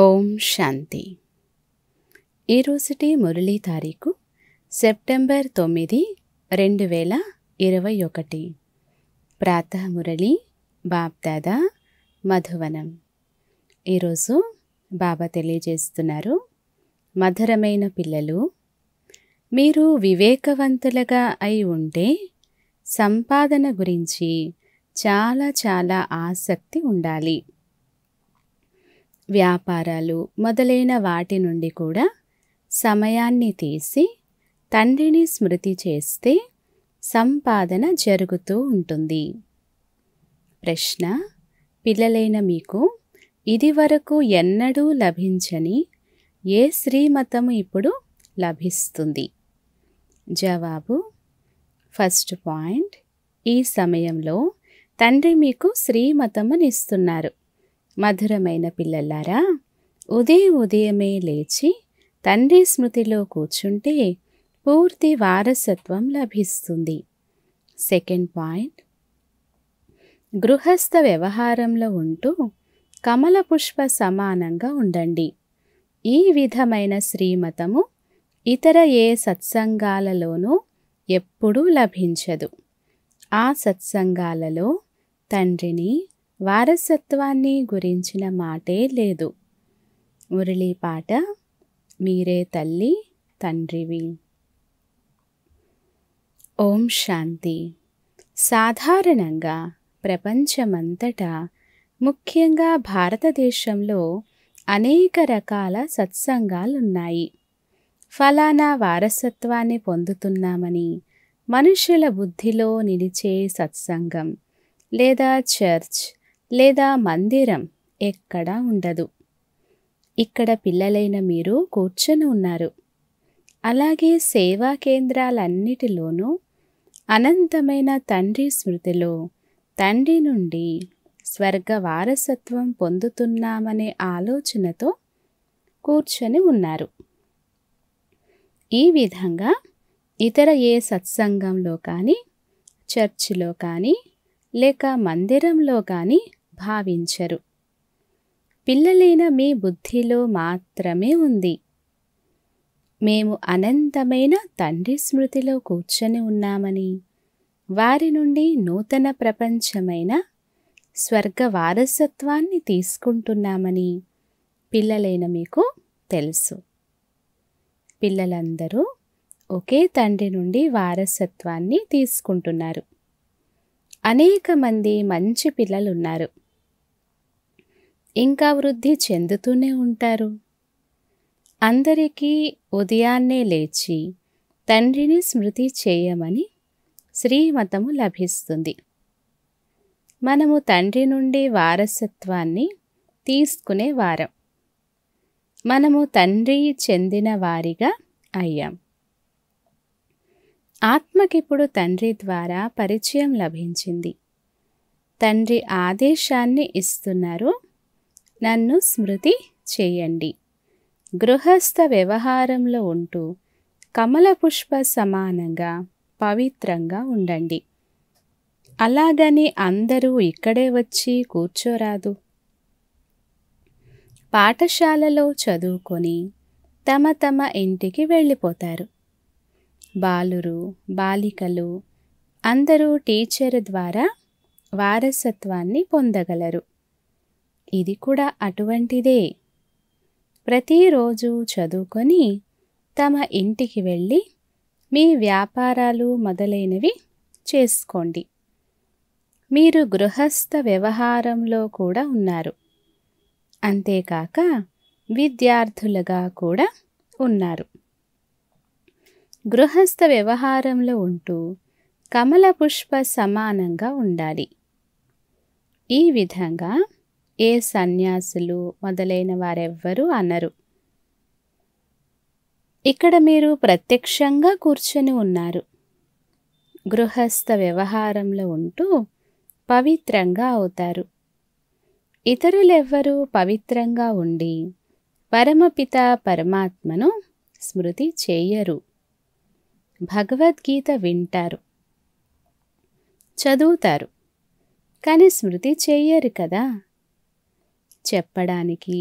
ఓం శాంతి ఈరోజుటి మురళీ తారీఖు సెప్టెంబర్ తొమ్మిది రెండు వేల ఇరవై ఒకటి ప్రాత మురళి బాబ్దాదా మధువనం ఈరోజు బాబా తెలియజేస్తున్నారు మధురమైన పిల్లలు మీరు వివేకవంతులుగా అయి ఉంటే సంపాదన గురించి చాలా చాలా ఆసక్తి ఉండాలి వ్యాపారాలు మొదలైన వాటి నుండి కూడా సమయాన్ని తీసి తండ్రిని స్మృతి చేస్తే సంపాదన జరుగుతూ ఉంటుంది ప్రశ్న పిల్లలైన మీకు ఇదివరకు ఎన్నడూ లభించని ఏ శ్రీమతము ఇప్పుడు లభిస్తుంది జవాబు ఫస్ట్ పాయింట్ ఈ సమయంలో తండ్రి మీకు శ్రీమతమునిస్తున్నారు మధురమైన పిల్లలారా ఉదయం ఉదయమే లేచి తండ్రి స్మృతిలో కూర్చుంటే పూర్తి వారసత్వం లభిస్తుంది సెకండ్ పాయింట్ గృహస్థ వ్యవహారంలో ఉంటూ కమల పుష్ప సమానంగా ఉండండి ఈ విధమైన శ్రీమతము ఇతర ఏ సత్సంగాలలోనూ ఎప్పుడూ లభించదు ఆ సత్సంగాలలో తండ్రిని వారసత్వాన్ని గురించిన మాటే లేదు మురళీ పాట మీరే తల్లి తండ్రివి ఓం శాంతి సాధారణంగా ప్రపంచమంతటా ముఖ్యంగా భారతదేశంలో అనేక రకాల సత్సంగాలున్నాయి ఫలానా వారసత్వాన్ని పొందుతున్నామని మనుషుల బుద్ధిలో నిలిచే సత్సంగం లేదా చర్చ్ లేదా మందిరం ఎక్కడా ఉండదు ఇక్కడ పిల్లలైన మీరు కూర్చొని ఉన్నారు అలాగే సేవా కేంద్రాలన్నిటిలోనూ అనంతమైన తండ్రి స్మృతిలో తండ్రి నుండి స్వర్గ వారసత్వం పొందుతున్నామనే ఆలోచనతో కూర్చొని ఉన్నారు ఈ విధంగా ఇతర ఏ సత్సంగంలో కానీ చర్చిలో కానీ లేక మందిరంలో కానీ భావించరు పిల్లలైన మీ బుద్ధిలో మాత్రమే ఉంది మేము అనంతమైన తండ్రి స్మృతిలో కూర్చొని ఉన్నామని వారి నుండి నూతన ప్రపంచమైన స్వర్గ వారసత్వాన్ని తీసుకుంటున్నామని పిల్లలైన మీకు తెలుసు పిల్లలందరూ ఒకే తండ్రి నుండి వారసత్వాన్ని తీసుకుంటున్నారు అనేక మంది మంచి పిల్లలున్నారు ఇంకా వృద్ధి చెందుతూనే ఉంటారు అందరికీ ఉదయాన్నే లేచి తండ్రిని స్మృతి చేయమని శ్రీమతము లభిస్తుంది మనము తండ్రి నుండి వారసత్వాన్ని తీసుకునే వారం మనము తండ్రి చెందిన వారిగా అయ్యాం ఆత్మకిప్పుడు తండ్రి ద్వారా పరిచయం లభించింది తండ్రి ఆదేశాన్ని ఇస్తున్నారు నన్ను స్మృతి చేయండి గృహస్థ వ్యవహారంలో ఉంటూ కమలపుష్ప సమానంగా పవిత్రంగా ఉండండి అలాగని అందరూ ఇక్కడే వచ్చి కూర్చోరాదు పాఠశాలలో చదువుకొని తమ తమ ఇంటికి వెళ్ళిపోతారు బాలురు బాలికలు అందరూ టీచర్ ద్వారా వారసత్వాన్ని పొందగలరు ఇది కూడా అటువంటిదే ప్రతిరోజు చదువుకొని తమ ఇంటికి వెళ్ళి మీ వ్యాపారాలు మొదలైనవి చేసుకోండి మీరు గృహస్థ వ్యవహారంలో కూడా ఉన్నారు అంతేకాక విద్యార్థులుగా కూడా ఉన్నారు గృహస్థ వ్యవహారంలో ఉంటూ కమల పుష్ప సమానంగా ఉండాలి ఈ విధంగా ఏ సన్యాసులు మొదలైన వారెవ్వరూ అనరు ఇక్కడ మీరు ప్రత్యక్షంగా కూర్చొని ఉన్నారు గృహస్థ వ్యవహారంలో ఉంటూ పవిత్రంగా అవుతారు ఇతరులెవ్వరూ పవిత్రంగా ఉండి పరమపిత పరమాత్మను స్మృతి చేయరు భగవద్గీత వింటారు చదువుతారు కానీ స్మృతి చేయరు కదా చెప్పడానికి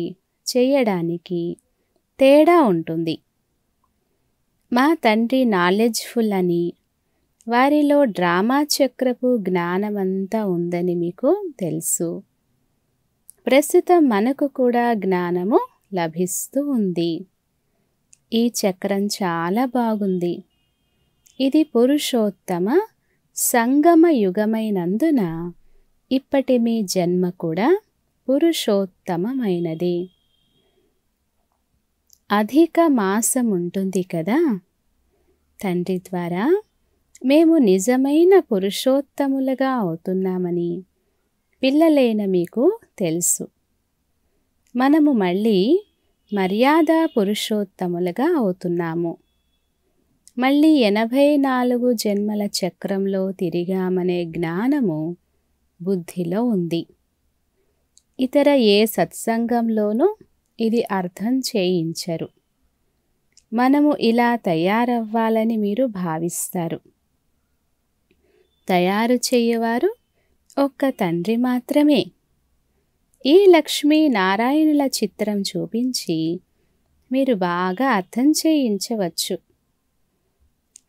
చేయడానికి తేడా ఉంటుంది మా తండ్రి నాలెడ్జ్ఫుల్ అని వారిలో డ్రామా చక్రపు జ్ఞానమంతా ఉందని మీకు తెలుసు ప్రస్తుతం మనకు కూడా జ్ఞానము లభిస్తూ ఉంది ఈ చక్రం చాలా బాగుంది ఇది పురుషోత్తమ సంగమ యుగమైనందున ఇప్పటి మీ జన్మ కూడా పురుషోత్తమమైనది అధిక మాసం ఉంటుంది కదా తండ్రి ద్వారా మేము నిజమైన పురుషోత్తములుగా అవుతున్నామని పిల్లలైన మీకు తెలుసు మనము మళ్ళీ మర్యాద పురుషోత్తములుగా అవుతున్నాము మళ్ళీ ఎనభై నాలుగు జన్మల చక్రంలో తిరిగామనే జ్ఞానము బుద్ధిలో ఉంది ఇతర ఏ సత్సంగంలోనూ ఇది అర్థం చేయించరు మనము ఇలా తయారవ్వాలని మీరు భావిస్తారు తయారు చేయవారు ఒక్క తండ్రి మాత్రమే ఈ లక్ష్మీ నారాయణుల చిత్రం చూపించి మీరు బాగా అర్థం చేయించవచ్చు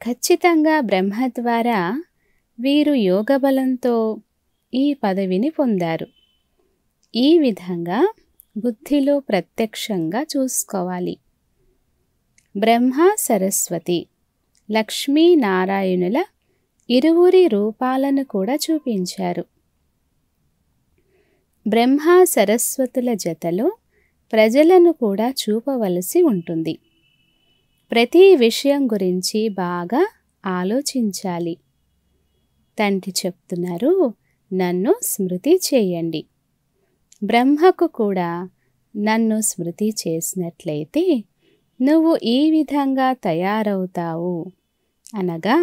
ఖచ్చితంగా బ్రహ్మ ద్వారా వీరు యోగబలంతో ఈ పదవిని పొందారు ఈ విధంగా బుద్ధిలో ప్రత్యక్షంగా చూసుకోవాలి బ్రహ్మ సరస్వతి లక్ష్మీనారాయణుల ఇరువురి రూపాలను కూడా చూపించారు బ్రహ్మ సరస్వతుల జతలో ప్రజలను కూడా చూపవలసి ఉంటుంది ప్రతి విషయం గురించి బాగా ఆలోచించాలి తండ్రి చెప్తున్నారు నన్ను స్మృతి చేయండి బ్రహ్మకు కూడా నన్ను స్మృతి చేసినట్లయితే నువ్వు ఈ విధంగా తయారవుతావు అనగా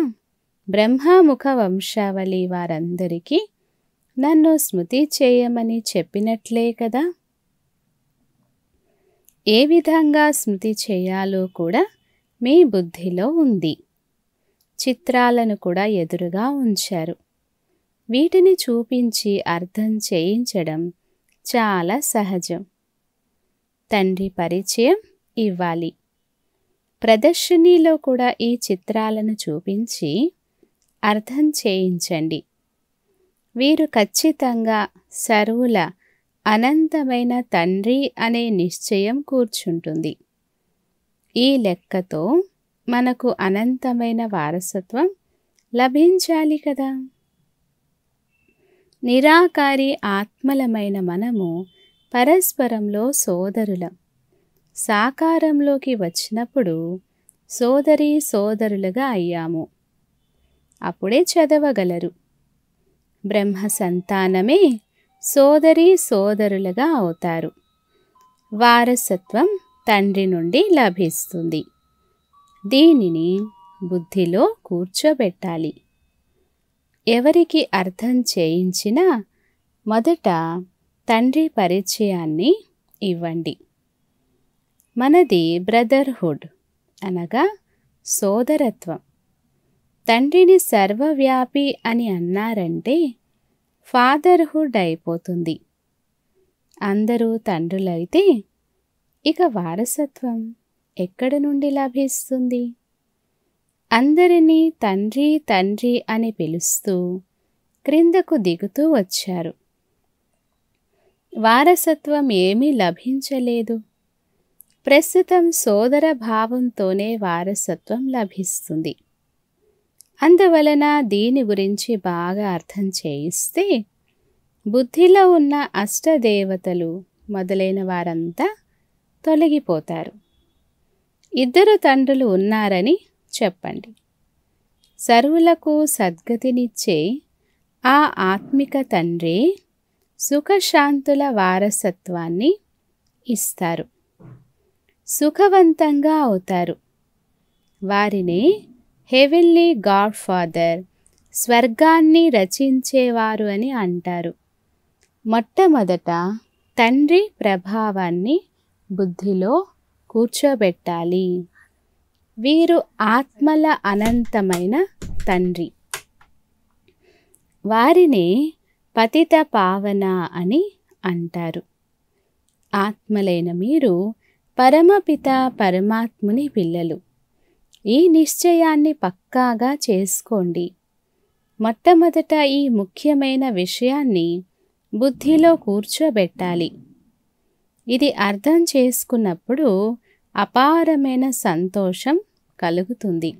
బ్రహ్మముఖ వంశావళి వారందరికీ నన్ను స్మృతి చేయమని చెప్పినట్లే కదా ఏ విధంగా స్మృతి చేయాలో కూడా మీ బుద్ధిలో ఉంది చిత్రాలను కూడా ఎదురుగా ఉంచారు వీటిని చూపించి అర్థం చేయించడం చాలా సహజం తండ్రి పరిచయం ఇవ్వాలి ప్రదర్శనీలో కూడా ఈ చిత్రాలను చూపించి అర్థం చేయించండి వీరు ఖచ్చితంగా సరువుల అనంతమైన తండ్రి అనే నిశ్చయం కూర్చుంటుంది ఈ లెక్కతో మనకు అనంతమైన వారసత్వం లభించాలి కదా నిరాకారి ఆత్మలమైన మనము పరస్పరంలో సోదరులం సాకారంలోకి వచ్చినప్పుడు సోదరి సోదరులుగా అయ్యాము అప్పుడే చదవగలరు బ్రహ్మ సంతానమే సోదరి సోదరులుగా అవుతారు వారసత్వం తండ్రి నుండి లభిస్తుంది దీనిని బుద్ధిలో కూర్చోబెట్టాలి ఎవరికి అర్థం చేయించినా మొదట తండ్రి పరిచయాన్ని ఇవ్వండి మనది బ్రదర్హుడ్ అనగా సోదరత్వం తండ్రిని సర్వవ్యాపి అని అన్నారంటే ఫాదర్హుడ్ అయిపోతుంది అందరూ తండ్రులైతే ఇక వారసత్వం ఎక్కడ నుండి లభిస్తుంది అందరినీ తండ్రి తండ్రి అని పిలుస్తూ క్రిందకు దిగుతూ వచ్చారు వారసత్వం ఏమీ లభించలేదు ప్రస్తుతం సోదర భావంతోనే వారసత్వం లభిస్తుంది అందువలన దీని గురించి బాగా అర్థం చేయిస్తే బుద్ధిలో ఉన్న అష్టదేవతలు మొదలైన వారంతా తొలగిపోతారు ఇద్దరు తండ్రులు ఉన్నారని చెప్పండి సర్వులకు సద్గతినిచ్చే ఆ ఆత్మిక తండ్రి సుఖశాంతుల వారసత్వాన్ని ఇస్తారు సుఖవంతంగా అవుతారు వారిని హెవెన్లీ గాడ్ ఫాదర్ స్వర్గాన్ని రచించేవారు అని అంటారు మొట్టమొదట తండ్రి ప్రభావాన్ని బుద్ధిలో కూర్చోబెట్టాలి వీరు ఆత్మల అనంతమైన తండ్రి వారిని పతిత పావన అని అంటారు ఆత్మలైన మీరు పరమపిత పరమాత్ముని పిల్లలు ఈ నిశ్చయాన్ని పక్కాగా చేసుకోండి మొట్టమొదట ఈ ముఖ్యమైన విషయాన్ని బుద్ధిలో కూర్చోబెట్టాలి ఇది అర్థం చేసుకున్నప్పుడు అపారమైన సంతోషం కలుగుతుంది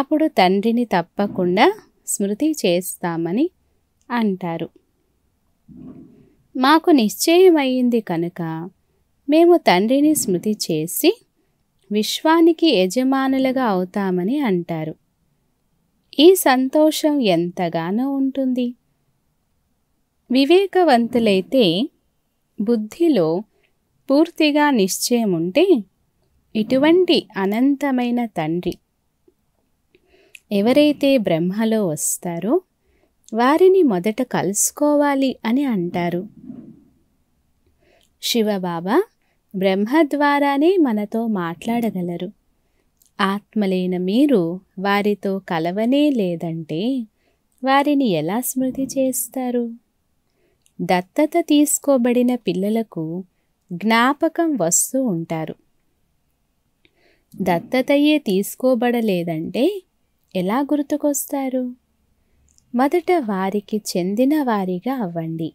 అప్పుడు తండ్రిని తప్పకుండా స్మృతి చేస్తామని అంటారు మాకు నిశ్చయమైంది కనుక మేము తండ్రిని స్మృతి చేసి విశ్వానికి యజమానులుగా అవుతామని అంటారు ఈ సంతోషం ఎంతగానో ఉంటుంది వివేకవంతులైతే బుద్ధిలో పూర్తిగా నిశ్చయం ఉంటే ఇటువంటి అనంతమైన తండ్రి ఎవరైతే బ్రహ్మలో వస్తారో వారిని మొదట కలుసుకోవాలి అని అంటారు శివబాబా బ్రహ్మ ద్వారానే మనతో మాట్లాడగలరు ఆత్మలైన మీరు వారితో కలవనే లేదంటే వారిని ఎలా స్మృతి చేస్తారు దత్తత తీసుకోబడిన పిల్లలకు జ్ఞాపకం వస్తూ ఉంటారు దత్తతయ్యే తీసుకోబడలేదంటే ఎలా గుర్తుకొస్తారు మొదట వారికి చెందిన వారిగా అవ్వండి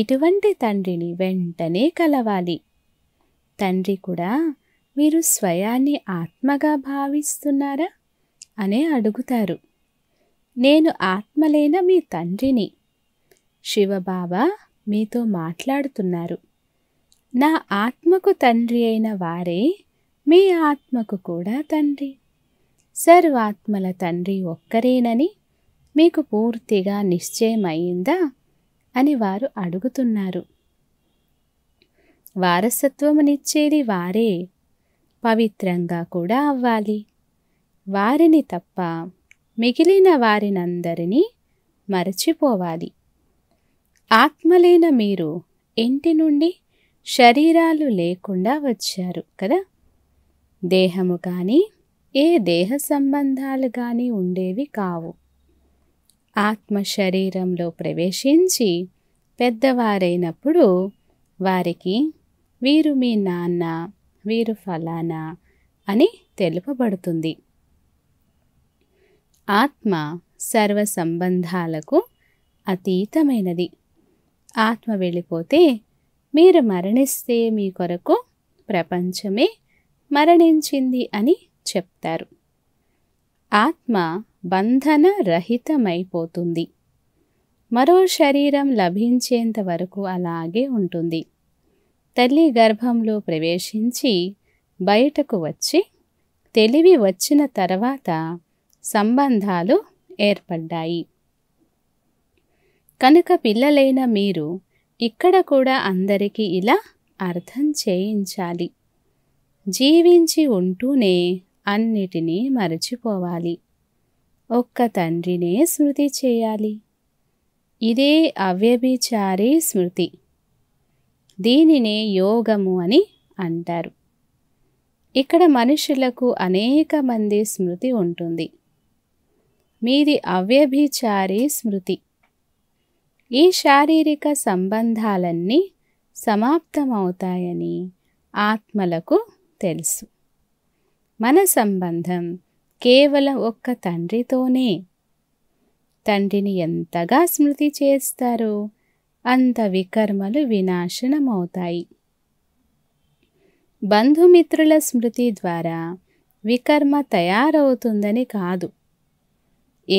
ఇటువంటి తండ్రిని వెంటనే కలవాలి తండ్రి కూడా మీరు స్వయాన్ని ఆత్మగా భావిస్తున్నారా అనే అడుగుతారు నేను ఆత్మలేన మీ తండ్రిని శివబాబా మీతో మాట్లాడుతున్నారు నా ఆత్మకు తండ్రి అయిన వారే మీ ఆత్మకు కూడా తండ్రి సర్వాత్మల తండ్రి ఒక్కరేనని మీకు పూర్తిగా నిశ్చయమయ్యిందా అని వారు అడుగుతున్నారు వారసత్వమునిచ్చేది వారే పవిత్రంగా కూడా అవ్వాలి వారిని తప్ప మిగిలిన వారినందరినీ మరచిపోవాలి ఆత్మలేన మీరు ఇంటి నుండి శరీరాలు లేకుండా వచ్చారు కదా దేహము కానీ ఏ దేహ సంబంధాలు కానీ ఉండేవి కావు ఆత్మ శరీరంలో ప్రవేశించి పెద్దవారైనప్పుడు వారికి వీరు మీ నాన్న వీరు ఫలానా అని తెలుపబడుతుంది ఆత్మ సర్వ సంబంధాలకు అతీతమైనది ఆత్మ వెళ్ళిపోతే మీరు మరణిస్తే మీ కొరకు ప్రపంచమే మరణించింది అని చెప్తారు ఆత్మ బంధన రహితమైపోతుంది మరో శరీరం లభించేంత వరకు అలాగే ఉంటుంది తల్లి గర్భంలో ప్రవేశించి బయటకు వచ్చి తెలివి వచ్చిన తర్వాత సంబంధాలు ఏర్పడ్డాయి కనుక పిల్లలైన మీరు ఇక్కడ కూడా అందరికీ ఇలా అర్థం చేయించాలి జీవించి ఉంటూనే అన్నిటినీ మరచిపోవాలి ఒక్క తండ్రినే స్మృతి చేయాలి ఇదే అవ్యభిచారి స్మృతి దీనినే యోగము అని అంటారు ఇక్కడ మనుషులకు అనేక మంది స్మృతి ఉంటుంది మీది అవ్యభిచారి స్మృతి ఈ శారీరక సంబంధాలన్నీ సమాప్తమవుతాయని ఆత్మలకు తెలుసు మన సంబంధం కేవలం ఒక్క తండ్రితోనే తండ్రిని ఎంతగా స్మృతి చేస్తారో అంత వికర్మలు వినాశనమవుతాయి బంధుమిత్రుల స్మృతి ద్వారా వికర్మ తయారవుతుందని కాదు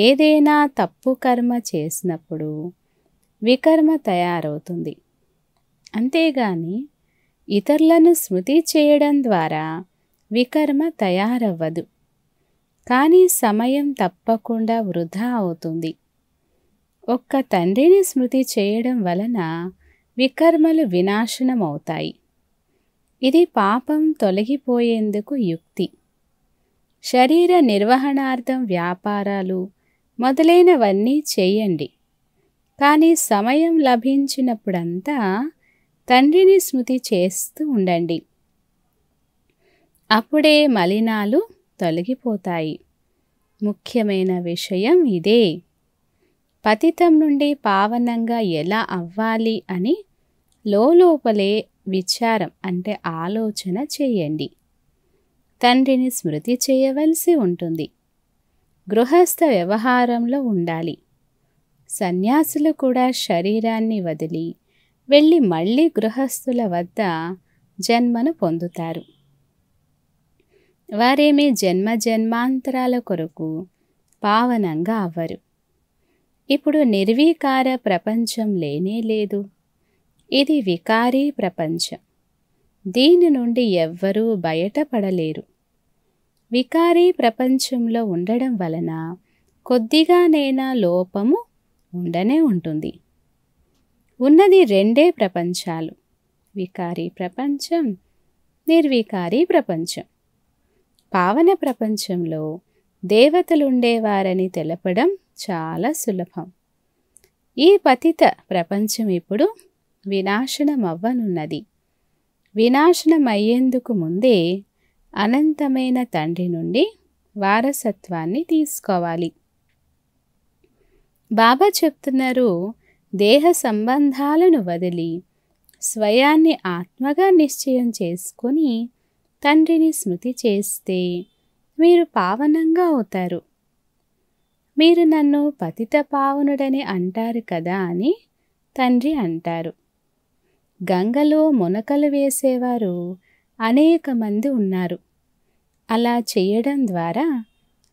ఏదైనా తప్పు కర్మ చేసినప్పుడు వికర్మ తయారవుతుంది అంతేగాని ఇతరులను స్మృతి చేయడం ద్వారా వికర్మ తయారవ్వదు కానీ సమయం తప్పకుండా వృధా అవుతుంది ఒక్క తండ్రిని స్మృతి చేయడం వలన వికర్మలు వినాశనమవుతాయి ఇది పాపం తొలగిపోయేందుకు యుక్తి శరీర నిర్వహణార్థం వ్యాపారాలు మొదలైనవన్నీ చేయండి కానీ సమయం లభించినప్పుడంతా తండ్రిని స్మృతి చేస్తూ ఉండండి అప్పుడే మలినాలు తొలగిపోతాయి ముఖ్యమైన విషయం ఇదే పతితం నుండి పావనంగా ఎలా అవ్వాలి అని లోపలే విచారం అంటే ఆలోచన చేయండి తండ్రిని స్మృతి చేయవలసి ఉంటుంది గృహస్థ వ్యవహారంలో ఉండాలి సన్యాసులు కూడా శరీరాన్ని వదిలి వెళ్ళి మళ్ళీ గృహస్థుల వద్ద జన్మను పొందుతారు వారేమీ జన్మ జన్మాంతరాల కొరకు పావనంగా అవ్వరు ఇప్పుడు నిర్వీకార ప్రపంచం లేనే లేదు ఇది వికారీ ప్రపంచం దీని నుండి ఎవ్వరూ బయటపడలేరు వికారీ ప్రపంచంలో ఉండడం వలన కొద్దిగానైనా లోపము ఉండనే ఉంటుంది ఉన్నది రెండే ప్రపంచాలు వికారీ ప్రపంచం నిర్వికారీ ప్రపంచం పావన ప్రపంచంలో దేవతలుండేవారని తెలపడం చాలా సులభం ఈ పతిత ప్రపంచం ఇప్పుడు వినాశనం అవ్వనున్నది వినాశనం అయ్యేందుకు ముందే అనంతమైన తండ్రి నుండి వారసత్వాన్ని తీసుకోవాలి బాబా చెప్తున్నారు దేహ సంబంధాలను వదిలి స్వయాన్ని ఆత్మగా నిశ్చయం చేసుకొని తండ్రిని స్మృతి చేస్తే మీరు పావనంగా అవుతారు మీరు నన్ను పతిత పావనుడని అంటారు కదా అని తండ్రి అంటారు గంగలో మునకలు వేసేవారు అనేక మంది ఉన్నారు అలా చేయడం ద్వారా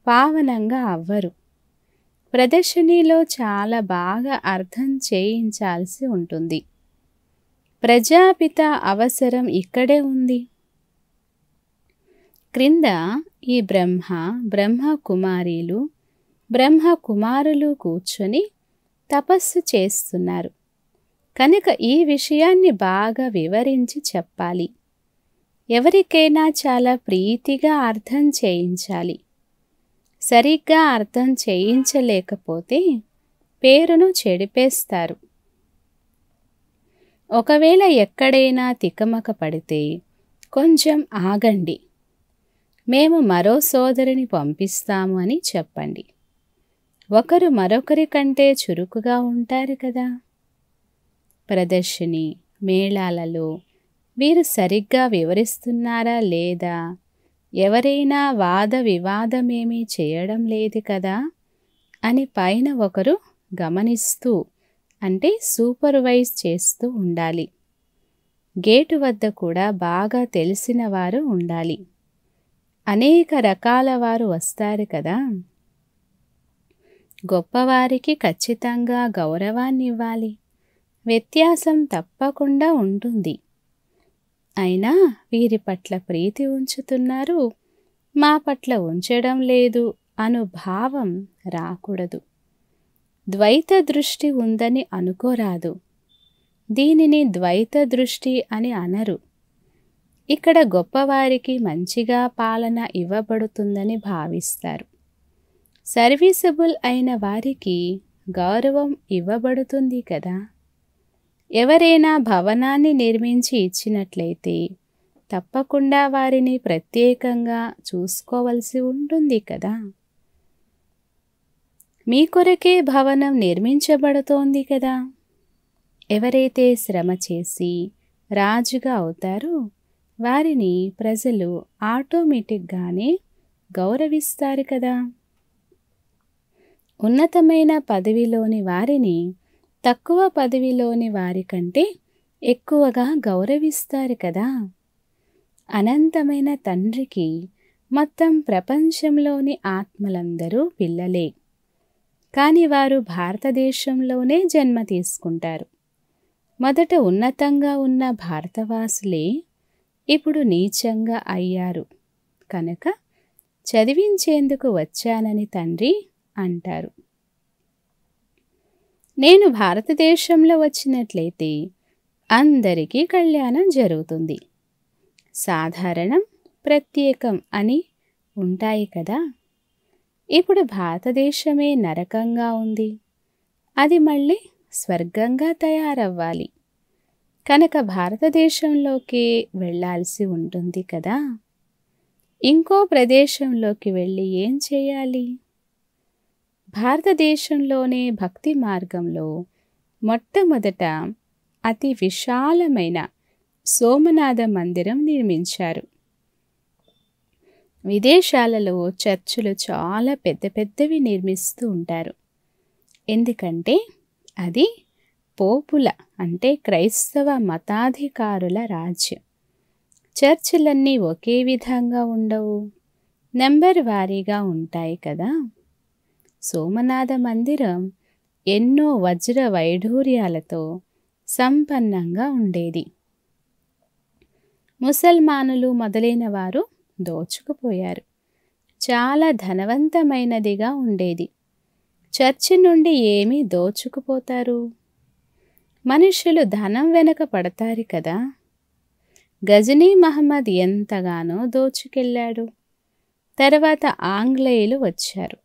పావనంగా అవ్వరు ప్రదర్శనిలో చాలా బాగా అర్థం చేయించాల్సి ఉంటుంది ప్రజాపిత అవసరం ఇక్కడే ఉంది క్రింద ఈ బ్రహ్మ బ్రహ్మ కుమారీలు బ్రహ్మ కుమారులు కూర్చొని తపస్సు చేస్తున్నారు కనుక ఈ విషయాన్ని బాగా వివరించి చెప్పాలి ఎవరికైనా చాలా ప్రీతిగా అర్థం చేయించాలి సరిగ్గా అర్థం చేయించలేకపోతే పేరును చెడిపేస్తారు ఒకవేళ ఎక్కడైనా తికమక పడితే కొంచెం ఆగండి మేము మరో సోదరిని పంపిస్తాము అని చెప్పండి ఒకరు మరొకరి కంటే చురుకుగా ఉంటారు కదా ప్రదర్శిని మేళాలలో వీరు సరిగ్గా వివరిస్తున్నారా లేదా ఎవరైనా వాద వివాదమేమీ చేయడం లేదు కదా అని పైన ఒకరు గమనిస్తూ అంటే సూపర్వైజ్ చేస్తూ ఉండాలి గేటు వద్ద కూడా బాగా తెలిసిన వారు ఉండాలి అనేక రకాల వారు వస్తారు కదా గొప్పవారికి ఖచ్చితంగా గౌరవాన్ని ఇవ్వాలి వ్యత్యాసం తప్పకుండా ఉంటుంది అయినా వీరి పట్ల ప్రీతి ఉంచుతున్నారు మా పట్ల ఉంచడం లేదు అను భావం రాకూడదు ద్వైత దృష్టి ఉందని అనుకోరాదు దీనిని ద్వైత దృష్టి అని అనరు ఇక్కడ గొప్పవారికి మంచిగా పాలన ఇవ్వబడుతుందని భావిస్తారు సర్వీసబుల్ అయిన వారికి గౌరవం ఇవ్వబడుతుంది కదా ఎవరైనా భవనాన్ని నిర్మించి ఇచ్చినట్లయితే తప్పకుండా వారిని ప్రత్యేకంగా చూసుకోవలసి ఉంటుంది కదా మీ కొరకే భవనం నిర్మించబడుతోంది కదా ఎవరైతే శ్రమ చేసి రాజుగా అవుతారో వారిని ప్రజలు ఆటోమేటిక్గానే గౌరవిస్తారు కదా ఉన్నతమైన పదవిలోని వారిని తక్కువ పదవిలోని వారికంటే ఎక్కువగా గౌరవిస్తారు కదా అనంతమైన తండ్రికి మొత్తం ప్రపంచంలోని ఆత్మలందరూ పిల్లలే కానీ వారు భారతదేశంలోనే జన్మ తీసుకుంటారు మొదట ఉన్నతంగా ఉన్న భారతవాసులే ఇప్పుడు నీచంగా అయ్యారు కనుక చదివించేందుకు వచ్చానని తండ్రి అంటారు నేను భారతదేశంలో వచ్చినట్లయితే అందరికీ కళ్యాణం జరుగుతుంది సాధారణం ప్రత్యేకం అని ఉంటాయి కదా ఇప్పుడు భారతదేశమే నరకంగా ఉంది అది మళ్ళీ స్వర్గంగా తయారవ్వాలి కనుక భారతదేశంలోకి వెళ్ళాల్సి ఉంటుంది కదా ఇంకో ప్రదేశంలోకి వెళ్ళి ఏం చేయాలి భారతదేశంలోనే భక్తి మార్గంలో మొట్టమొదట అతి విశాలమైన సోమనాథ మందిరం నిర్మించారు విదేశాలలో చర్చిలు చాలా పెద్ద పెద్దవి నిర్మిస్తూ ఉంటారు ఎందుకంటే అది పోపుల అంటే క్రైస్తవ మతాధికారుల రాజ్యం చర్చిలన్నీ ఒకే విధంగా ఉండవు నెంబర్ వారీగా ఉంటాయి కదా సోమనాథ మందిరం ఎన్నో వజ్ర వైఢూర్యాలతో సంపన్నంగా ఉండేది ముసల్మానులు మొదలైన వారు దోచుకుపోయారు చాలా ధనవంతమైనదిగా ఉండేది చర్చి నుండి ఏమీ దోచుకుపోతారు మనుషులు ధనం వెనక పడతారు కదా గజనీ మహమ్మద్ ఎంతగానో దోచుకెళ్ళాడు తర్వాత ఆంగ్లేయులు వచ్చారు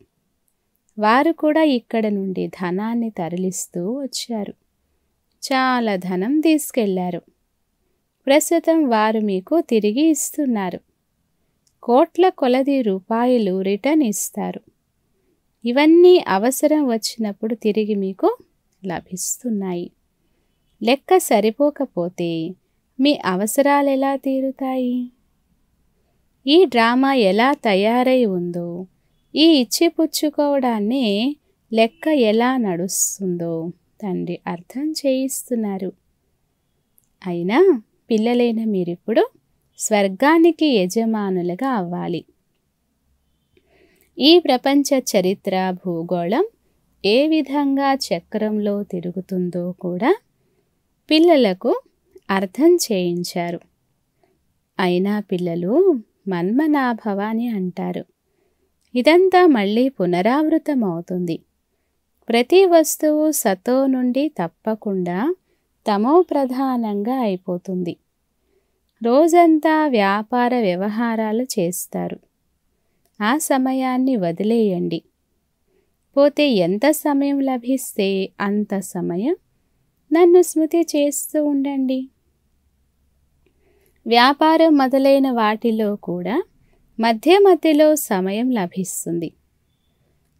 వారు కూడా ఇక్కడ నుండి ధనాన్ని తరలిస్తూ వచ్చారు చాలా ధనం తీసుకెళ్లారు ప్రస్తుతం వారు మీకు తిరిగి ఇస్తున్నారు కోట్ల కొలది రూపాయలు రిటర్న్ ఇస్తారు ఇవన్నీ అవసరం వచ్చినప్పుడు తిరిగి మీకు లభిస్తున్నాయి లెక్క సరిపోకపోతే మీ అవసరాలు ఎలా తీరుతాయి ఈ డ్రామా ఎలా తయారై ఉందో ఈ ఇచ్చిపుచ్చుకోవడాన్ని లెక్క ఎలా నడుస్తుందో తండ్రి అర్థం చేయిస్తున్నారు అయినా పిల్లలైన మీరిప్పుడు స్వర్గానికి యజమానులుగా అవ్వాలి ఈ ప్రపంచ చరిత్ర భూగోళం ఏ విధంగా చక్రంలో తిరుగుతుందో కూడా పిల్లలకు అర్థం చేయించారు అయినా పిల్లలు మన్మనాభవాని అంటారు ఇదంతా మళ్ళీ పునరావృతమవుతుంది ప్రతి వస్తువు సతో నుండి తప్పకుండా తమో ప్రధానంగా అయిపోతుంది రోజంతా వ్యాపార వ్యవహారాలు చేస్తారు ఆ సమయాన్ని వదిలేయండి పోతే ఎంత సమయం లభిస్తే అంత సమయం నన్ను స్మృతి చేస్తూ ఉండండి వ్యాపారం మొదలైన వాటిలో కూడా మధ్య మధ్యలో సమయం లభిస్తుంది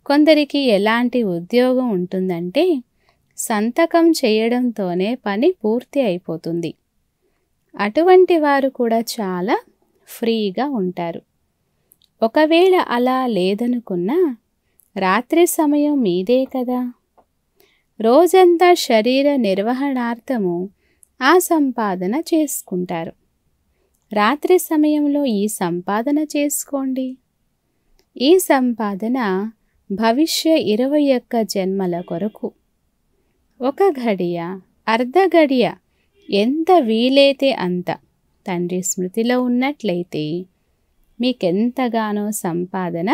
కొందరికి ఎలాంటి ఉద్యోగం ఉంటుందంటే సంతకం చేయడంతోనే పని పూర్తి అయిపోతుంది అటువంటి వారు కూడా చాలా ఫ్రీగా ఉంటారు ఒకవేళ అలా లేదనుకున్నా రాత్రి సమయం మీదే కదా రోజంతా శరీర నిర్వహణార్థము ఆ సంపాదన చేసుకుంటారు రాత్రి సమయంలో ఈ సంపాదన చేసుకోండి ఈ సంపాదన భవిష్య ఇరవై ఒక్క జన్మల కొరకు ఒక గడియ అర్ధ గడియ ఎంత వీలైతే అంత తండ్రి స్మృతిలో ఉన్నట్లయితే మీకెంతగానో సంపాదన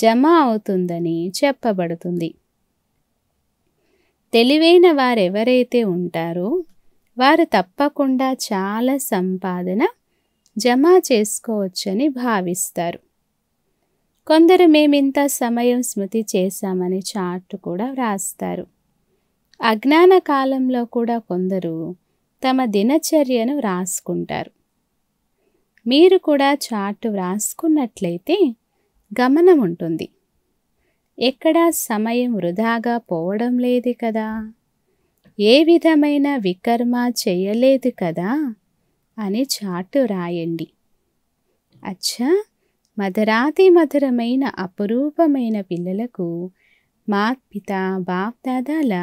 జమ అవుతుందని చెప్పబడుతుంది తెలివైన వారెవరైతే ఉంటారో వారు తప్పకుండా చాలా సంపాదన జమా చేసుకోవచ్చని భావిస్తారు కొందరు మేమింత సమయం స్మృతి చేశామని చార్ట్ కూడా వ్రాస్తారు అజ్ఞాన కాలంలో కూడా కొందరు తమ దినచర్యను వ్రాసుకుంటారు మీరు కూడా చార్ట్ వ్రాసుకున్నట్లయితే గమనం ఉంటుంది ఎక్కడా సమయం వృధాగా పోవడం లేదు కదా ఏ విధమైన వికర్మ చేయలేదు కదా అనే చాటు రాయండి అచ్చా మధరాతి మధురమైన అపురూపమైన పిల్లలకు మా పిత బాప్దాదాల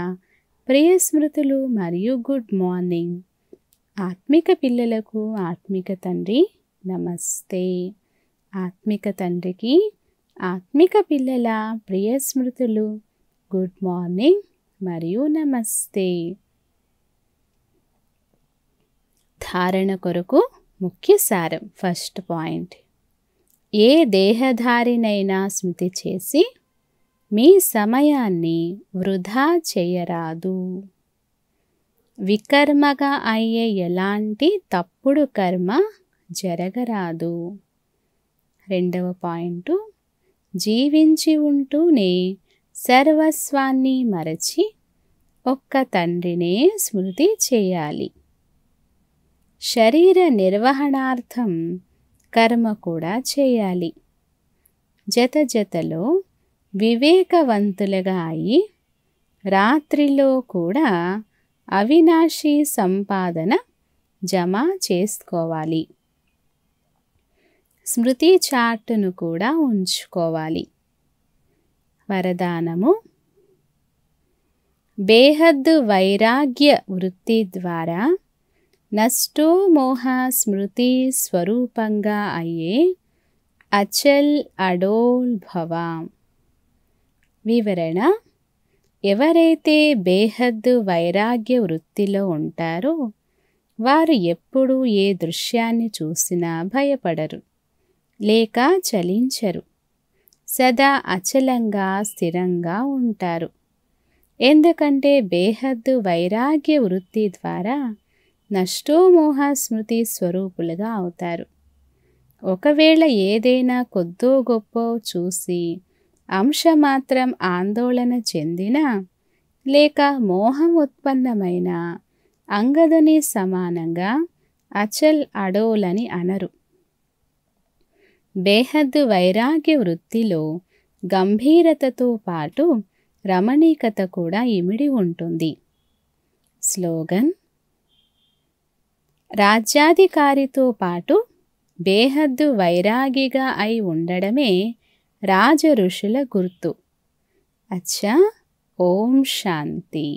ప్రియ స్మృతులు మరియు గుడ్ మార్నింగ్ ఆత్మిక పిల్లలకు ఆత్మిక తండ్రి నమస్తే ఆత్మిక తండ్రికి ఆత్మిక పిల్లల ప్రియ స్మృతులు గుడ్ మార్నింగ్ మరియు నమస్తే ధారణ కొరకు ముఖ్య సారం ఫస్ట్ పాయింట్ ఏ దేహధారినైనా స్మృతి చేసి మీ సమయాన్ని వృధా చేయరాదు వికర్మగా అయ్యే ఎలాంటి తప్పుడు కర్మ జరగరాదు రెండవ పాయింట్ జీవించి ఉంటూనే సర్వస్వాన్ని మరచి ఒక్క తండ్రినే స్మృతి చేయాలి శరీర నిర్వహణార్థం కర్మ కూడా చేయాలి జత జతలో వివేకవంతులుగా అయి రాత్రిలో కూడా అవినాశి సంపాదన జమ చేసుకోవాలి స్మృతి చార్టును కూడా ఉంచుకోవాలి వరదానము బేహద్దు వైరాగ్య వృత్తి ద్వారా నష్టో మోహ స్మృతి స్వరూపంగా అయ్యే అచల్ అడోల్ భవ వివరణ ఎవరైతే బేహద్దు వైరాగ్య వృత్తిలో ఉంటారో వారు ఎప్పుడూ ఏ దృశ్యాన్ని చూసినా భయపడరు లేక చలించరు సదా అచలంగా స్థిరంగా ఉంటారు ఎందుకంటే బేహద్దు వైరాగ్య వృత్తి ద్వారా నష్టోమోహ స్మృతి స్వరూపులుగా అవుతారు ఒకవేళ ఏదైనా కొద్దో గొప్ప చూసి అంశ మాత్రం ఆందోళన చెందిన లేక మోహం ఉత్పన్నమైన అంగదుని సమానంగా అచల్ అడోలని అనరు బేహద్దు వైరాగ్య వృత్తిలో గంభీరతతో పాటు రమణీకత కూడా ఇమిడి ఉంటుంది స్లోగన్ రాజ్యాధికారితో పాటు బేహద్దు వైరాగిగా అయి ఉండడమే రాజఋషుల గుర్తు అచ్చా ఓం శాంతి